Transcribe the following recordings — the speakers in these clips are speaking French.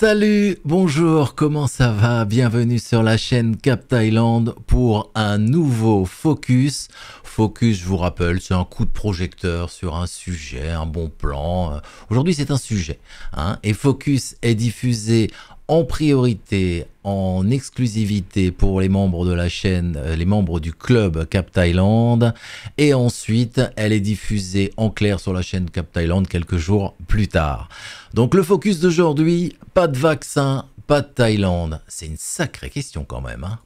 Salut, bonjour, comment ça va Bienvenue sur la chaîne Cap Thailand pour un nouveau focus. Focus, je vous rappelle, c'est un coup de projecteur sur un sujet, un bon plan. Euh, aujourd'hui, c'est un sujet. Hein, et Focus est diffusé en priorité, en exclusivité pour les membres de la chaîne, euh, les membres du club Cap Thaïlande. Et ensuite, elle est diffusée en clair sur la chaîne Cap Thaïlande quelques jours plus tard. Donc le focus d'aujourd'hui, pas de vaccin, pas de Thaïlande. C'est une sacrée question quand même. Hein.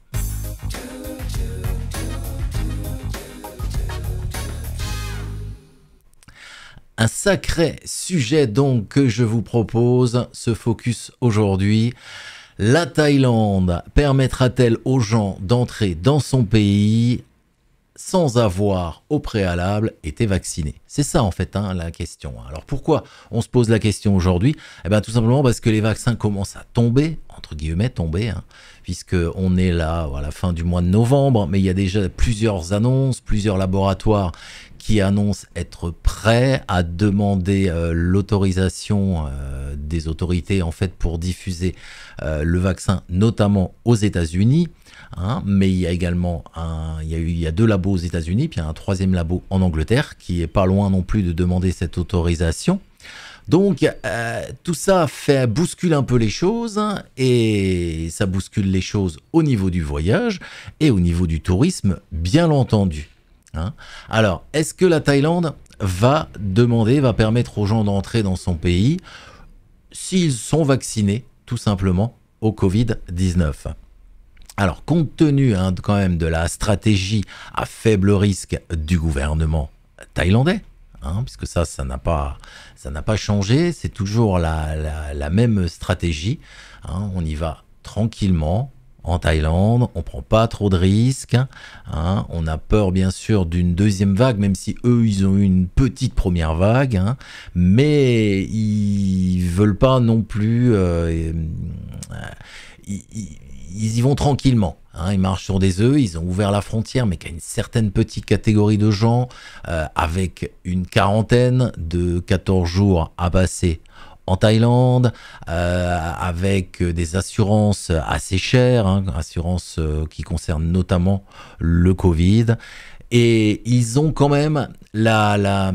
un sacré sujet donc que je vous propose, ce focus aujourd'hui. La Thaïlande permettra-t-elle aux gens d'entrer dans son pays sans avoir au préalable été vacciné C'est ça en fait hein, la question. Alors pourquoi on se pose la question aujourd'hui Eh bien tout simplement parce que les vaccins commencent à tomber entre guillemets, tombé, hein, on est là à la fin du mois de novembre, mais il y a déjà plusieurs annonces, plusieurs laboratoires qui annoncent être prêts à demander euh, l'autorisation euh, des autorités en fait pour diffuser euh, le vaccin, notamment aux États-Unis. Hein, mais il y a également il y a deux labos aux États-Unis, puis un troisième labo en Angleterre qui est pas loin non plus de demander cette autorisation. Donc euh, tout ça fait bouscule un peu les choses hein, et ça bouscule les choses au niveau du voyage et au niveau du tourisme, bien entendu. Hein. Alors, est-ce que la Thaïlande va demander, va permettre aux gens d'entrer dans son pays s'ils sont vaccinés, tout simplement, au Covid-19 alors, compte tenu hein, quand même de la stratégie à faible risque du gouvernement thaïlandais, Hein, puisque ça, ça n'a pas, ça n'a pas changé. C'est toujours la, même stratégie. Hein. on y va tranquillement, en Thaïlande, on prend pas trop de risques, hein. on a peur bien sûr d'une deuxième vague, même si eux ils ont eu une petite première vague, mais ils veulent pas non plus, euh, euh, ils, y vont tranquillement. Hein, ils marchent sur des œufs, ils ont ouvert la frontière, mais qu'à une certaine petite catégorie de gens, euh, avec une quarantaine de 14 jours à passer en Thaïlande, euh, avec des assurances assez chères, hein, assurances euh, qui concernent notamment le Covid. Et ils ont quand même la,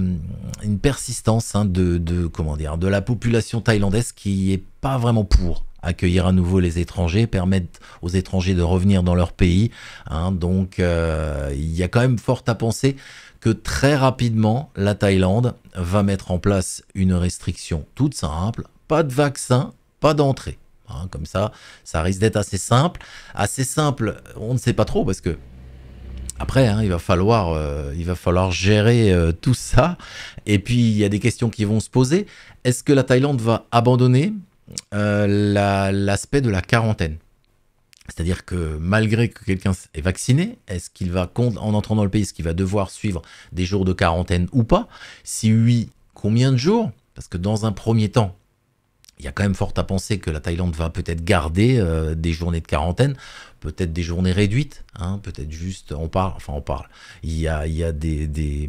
une persistance hein, de, comment dire, de la population thaïlandaise qui n'est pas vraiment pour accueillir à nouveau les étrangers, permettre aux étrangers de revenir dans leur pays. Hein. donc euh, il y a quand même fort à penser que très rapidement, la Thaïlande va mettre en place une restriction toute simple, pas de vaccin, pas d'entrée. Hein. comme ça, ça risque d'être assez simple. Assez simple, on ne sait pas trop parce que après, hein, il, va falloir, euh, il va falloir gérer euh, tout ça. Et puis, il y a des questions qui vont se poser. Est-ce que la Thaïlande va abandonner euh, l'aspect de la quarantaine. C'est-à-dire que malgré que quelqu'un est vacciné, est-ce qu'il va, en entrant dans le pays, est-ce qu'il va devoir suivre des jours de quarantaine ou pas Si oui, combien de jours Parce que dans un premier temps, il y a quand même fort à penser que la Thaïlande va peut-être garder euh, des journées de quarantaine, peut-être des journées réduites, hein, peut-être juste, on parle, enfin on parle. Il y a, il des,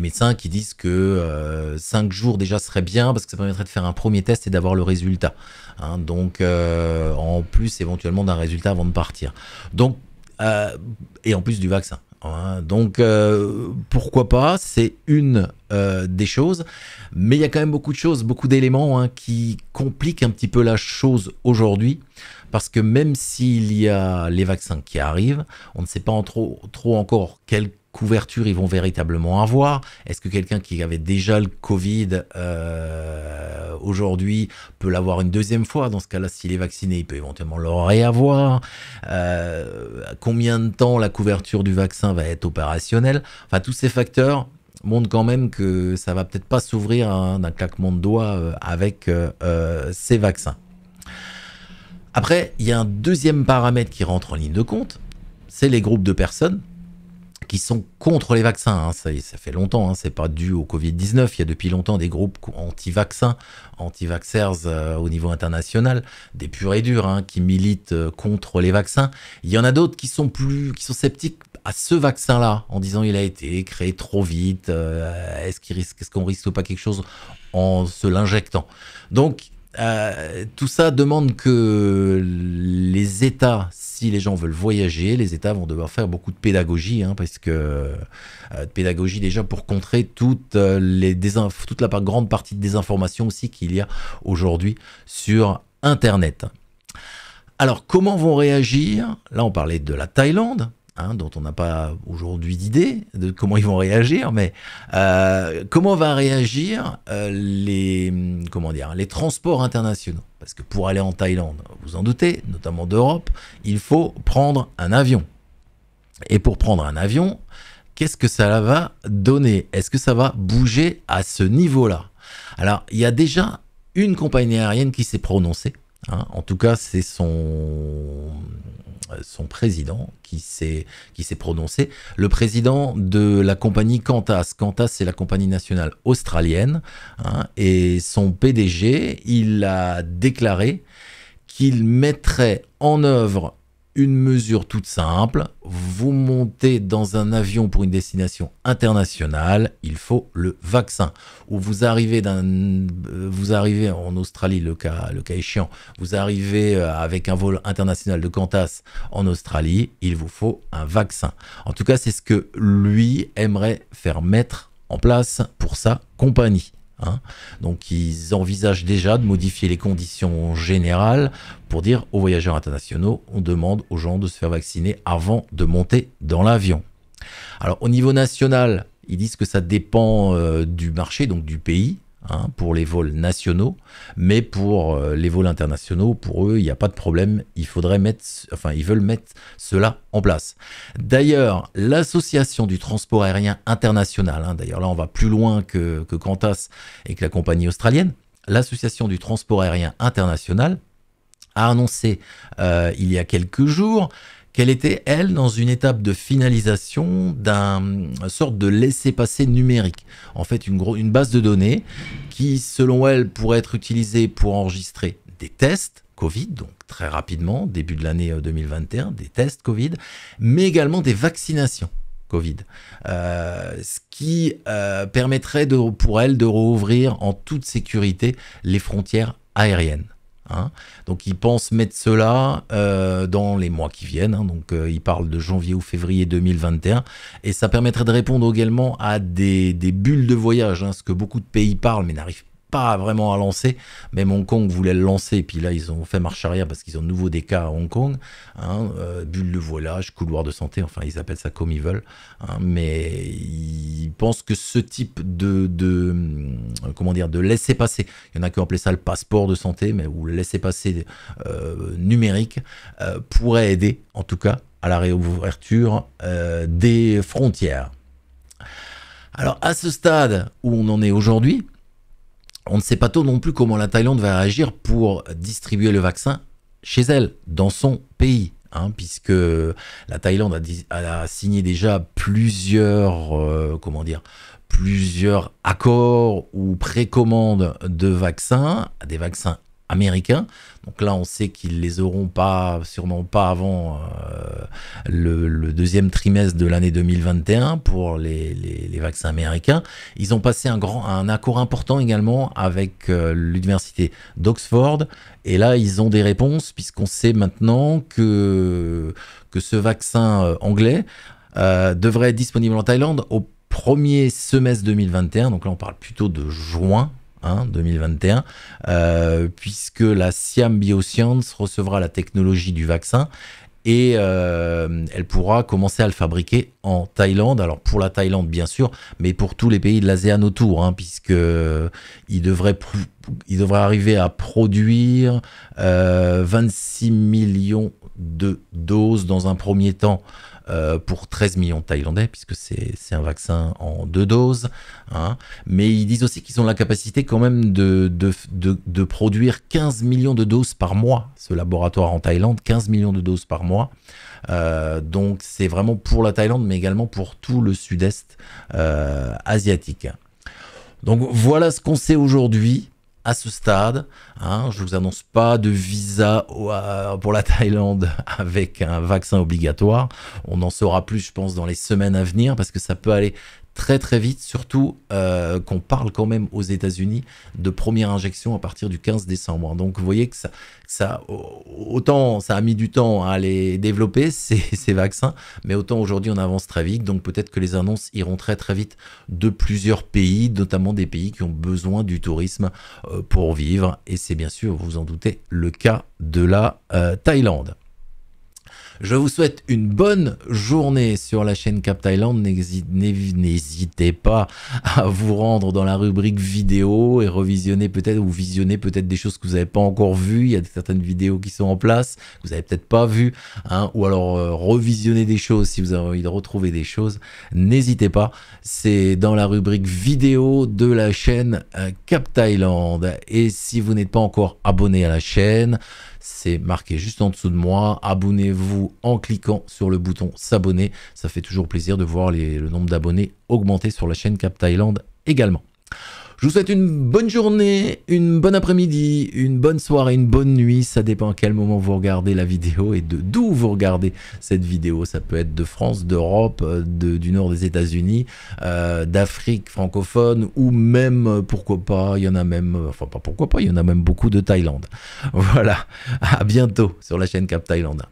médecins qui disent que euh, cinq 5 jours déjà serait bien parce que ça permettrait de faire un premier test et d'avoir le résultat. Hein. donc euh, en plus éventuellement d'un résultat avant de partir. Donc, et en plus du vaccin. Hein, donc euh, pourquoi pas, c'est une euh, des choses, mais il y a quand même beaucoup de choses, beaucoup d'éléments hein, qui compliquent un petit peu la chose aujourd'hui, parce que même s'il y a les vaccins qui arrivent, on ne sait pas trop, trop encore quel couverture ils vont véritablement avoir Est-ce que quelqu'un qui avait déjà le Covid euh, aujourd'hui peut l'avoir une deuxième fois Dans ce cas-là, s'il est vacciné, il peut éventuellement le réavoir. Euh, combien de temps la couverture du vaccin va être opérationnelle Enfin, tous ces facteurs montrent quand même que ça va peut-être pas s'ouvrir hein, d'un claquement de doigts euh, avec ces vaccins. Après, il y a un deuxième paramètre qui rentre en ligne de compte, c'est les groupes de personnes sont contre les vaccins. Hein. Ça, ça, fait longtemps, hein. c'est pas dû au Covid-19. Il y a depuis longtemps des groupes anti-vaccins, anti-vaxxers euh, au niveau international, des purs et durs, hein, qui militent euh, contre les vaccins. Il y en a d'autres qui sont plus, qui sont sceptiques à ce vaccin-là, en disant il a été créé trop vite, euh, est-ce qu'on risque, est qu'on risque pas quelque chose en se l'injectant. Donc, euh, tout ça demande que les États, si les gens veulent voyager, les États vont devoir faire beaucoup de pédagogie, hein, parce que euh, de pédagogie déjà pour contrer euh, toute la grande partie de désinformation aussi qu'il y a aujourd'hui sur Internet. Alors comment vont réagir Là on parlait de la Thaïlande, Hein, dont on n'a pas aujourd'hui d'idée de comment ils vont réagir, mais euh, comment va réagir euh, les, comment dire, les transports internationaux Parce que pour aller en Thaïlande, vous en doutez, notamment d'Europe, il faut prendre un avion. Et pour prendre un avion, qu'est-ce que ça va donner Est-ce que ça va bouger à ce niveau-là Alors, il y a déjà une compagnie aérienne qui s'est prononcée Hein, en tout cas, c'est son, son président qui s'est prononcé. Le président de la compagnie Qantas. Qantas, c'est la compagnie nationale australienne. Hein, et son PDG, il a déclaré qu'il mettrait en œuvre une mesure toute simple, vous montez dans un avion pour une destination internationale, il faut le vaccin. Ou vous arrivez, euh, vous arrivez en Australie, le cas, le cas échéant, vous arrivez euh, avec un vol international de Qantas en Australie, il vous faut un vaccin. En tout cas, c'est ce que lui aimerait faire mettre en place pour sa compagnie. Hein. Donc ils envisagent déjà de modifier les conditions générales pour dire aux voyageurs internationaux, on demande aux gens de se faire vacciner avant de monter dans l'avion. Alors au niveau national, ils disent que ça dépend euh, du marché, donc du pays. Hein, pour les vols nationaux, mais pour euh, les vols internationaux, pour eux, il n'y a pas de problème. Il faudrait mettre, enfin, ils veulent mettre cela en place. D'ailleurs, l'association du transport aérien international, hein, d'ailleurs là, on va plus loin que, que Qantas et que la compagnie australienne. L'association du transport aérien international a annoncé euh, il y a quelques jours qu'elle était, elle, dans une étape de finalisation d'un sorte de laisser-passer numérique. En fait, une, une base de données qui, selon elle, pourrait être utilisée pour enregistrer des tests Covid, donc très rapidement, début de l'année 2021, euh, des tests Covid, mais également des vaccinations. Covid, euh, ce qui euh, permettrait de, pour elle de rouvrir en toute sécurité les frontières aériennes. Hein. Donc ils pensent mettre cela euh, dans les mois qui viennent. Hein. Donc euh, ils parlent de janvier ou février 2021. Et ça permettrait de répondre également à des, bulles de voyage, hein, ce que beaucoup de pays parlent mais n'arrivent pas vraiment à lancer. mais Hong Kong voulait le lancer, puis là, ils ont fait marche arrière parce qu'ils ont de nouveau des cas à Hong Kong. Hein, euh, bulle de voilage, couloir de santé, enfin, ils appellent ça comme ils veulent. Hein, mais ils pensent que ce type de, de euh, comment dire, de laisser-passer, il y en a qui ont appelé ça le passeport de santé, mais ou laisser-passer euh, numérique, pourrait aider, en tout cas, à la réouverture des frontières. Alors, à ce stade où on en est aujourd'hui, on ne sait pas trop non plus comment la Thaïlande va agir pour distribuer le vaccin chez elle, dans son pays. Hein, puisque la Thaïlande a, a signé déjà plusieurs, euh, comment dire, plusieurs accords ou précommandes de vaccins, des vaccins américains. Donc là, on sait qu'ils les auront pas, sûrement pas avant euh, le, deuxième trimestre de l'année 2021 pour les, vaccins américains. Ils ont passé un, accord important également avec euh, l'université d'Oxford. Et là, ils ont des réponses puisqu'on sait maintenant que, que ce vaccin euh, anglais devrait être disponible en Thaïlande au premier semestre 2021. Donc là, on parle plutôt de juin 2021, hein, euh, puisque la Siam Bioscience recevra la technologie du vaccin et euh, elle pourra commencer à le fabriquer en Thaïlande. Alors pour la Thaïlande bien sûr, mais pour tous les pays de l'ASEAN autour, hein, puisque euh, il devrait, arriver à produire 26 millions de doses dans un premier temps euh, pour 13 millions de Thaïlandais, puisque c'est un vaccin en deux doses. Hein. Mais ils disent aussi qu'ils ont la capacité quand même de, produire 15 millions de doses par mois, ce laboratoire en Thaïlande, 15 millions de doses par mois. Euh, donc c'est vraiment pour la Thaïlande, mais également pour tout le sud-est euh, asiatique. Donc voilà ce qu'on sait aujourd'hui à ce stade. Hein, je ne vous annonce pas de visa pour la Thaïlande avec un vaccin obligatoire. On en saura plus, je pense, dans les semaines à venir parce que ça peut aller très très vite, surtout euh, qu'on parle quand même aux États-Unis de première injection à partir du 15 décembre. Donc vous voyez que ça, ça autant ça a mis du temps à les développer ces, vaccins, mais autant aujourd'hui on avance très vite. Donc peut-être que les annonces iront très très vite de plusieurs pays, notamment des pays qui ont besoin du tourisme euh, pour vivre. Et c'est bien sûr, vous vous en doutez, le cas de la euh, Thaïlande. Je vous souhaite une bonne journée sur la chaîne Cap Thailand. N'hésitez pas à vous rendre dans la rubrique vidéo et revisionner peut-être ou visionner peut-être des choses que vous n'avez pas encore vues. Il y a certaines vidéos qui sont en place, que vous n'avez peut-être pas vues, hein. ou alors euh, revisionner des choses si vous avez envie de retrouver des choses. N'hésitez pas, c'est dans la rubrique vidéo de la chaîne euh, Cap Thailand. Et si vous n'êtes pas encore abonné à la chaîne, c'est marqué juste en dessous de moi. Abonnez-vous en cliquant sur le bouton s'abonner. Ça fait toujours plaisir de voir le nombre d'abonnés augmenter sur la chaîne Cap Thailand également. Je vous souhaite une bonne journée, une bonne après-midi, une bonne soirée, une bonne nuit. Ça dépend à quel moment vous regardez la vidéo et de d'où vous regardez cette vidéo. Ça peut être de France, d'Europe, euh, du nord des États-Unis, euh, d'Afrique francophone ou même, euh, pourquoi pas, il y en a même, enfin pas pourquoi pas, il y en a même beaucoup de Thaïlande. Voilà, à bientôt sur la chaîne Cap Thaïlande.